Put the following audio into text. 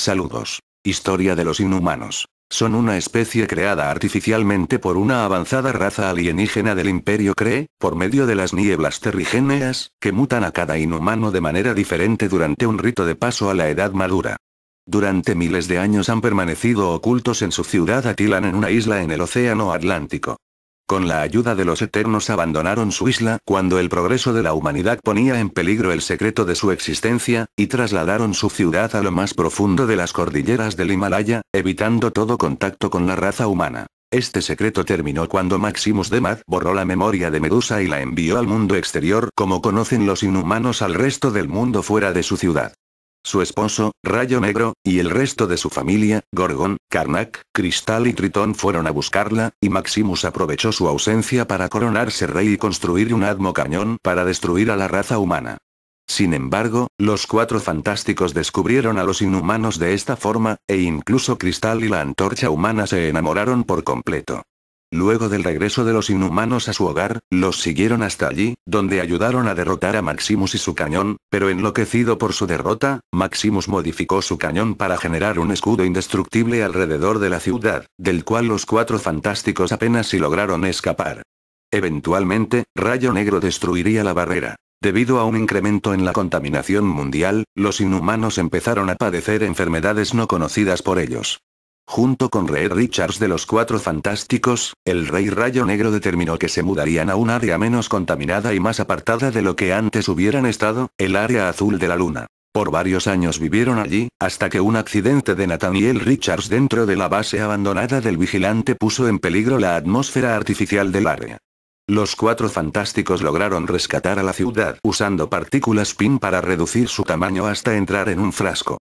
Saludos. Historia de los inhumanos. Son una especie creada artificialmente por una avanzada raza alienígena del Imperio Cree, por medio de las nieblas terrigéneas, que mutan a cada inhumano de manera diferente durante un rito de paso a la edad madura. Durante miles de años han permanecido ocultos en su ciudad Atilan en una isla en el Océano Atlántico. Con la ayuda de los Eternos abandonaron su isla cuando el progreso de la humanidad ponía en peligro el secreto de su existencia, y trasladaron su ciudad a lo más profundo de las cordilleras del Himalaya, evitando todo contacto con la raza humana. Este secreto terminó cuando Maximus Demad borró la memoria de Medusa y la envió al mundo exterior como conocen los inhumanos al resto del mundo fuera de su ciudad. Su esposo, Rayo Negro, y el resto de su familia, Gorgon, Karnak, Cristal y Tritón fueron a buscarla, y Maximus aprovechó su ausencia para coronarse rey y construir un Admo Cañón para destruir a la raza humana. Sin embargo, los cuatro fantásticos descubrieron a los inhumanos de esta forma, e incluso Cristal y la antorcha humana se enamoraron por completo. Luego del regreso de los inhumanos a su hogar, los siguieron hasta allí, donde ayudaron a derrotar a Maximus y su cañón, pero enloquecido por su derrota, Maximus modificó su cañón para generar un escudo indestructible alrededor de la ciudad, del cual los cuatro fantásticos apenas si lograron escapar. Eventualmente, Rayo Negro destruiría la barrera. Debido a un incremento en la contaminación mundial, los inhumanos empezaron a padecer enfermedades no conocidas por ellos. Junto con rey Richards de los Cuatro Fantásticos, el Rey Rayo Negro determinó que se mudarían a un área menos contaminada y más apartada de lo que antes hubieran estado, el área azul de la Luna. Por varios años vivieron allí, hasta que un accidente de Nathaniel Richards dentro de la base abandonada del vigilante puso en peligro la atmósfera artificial del área. Los cuatro fantásticos lograron rescatar a la ciudad usando partículas PIN para reducir su tamaño hasta entrar en un frasco.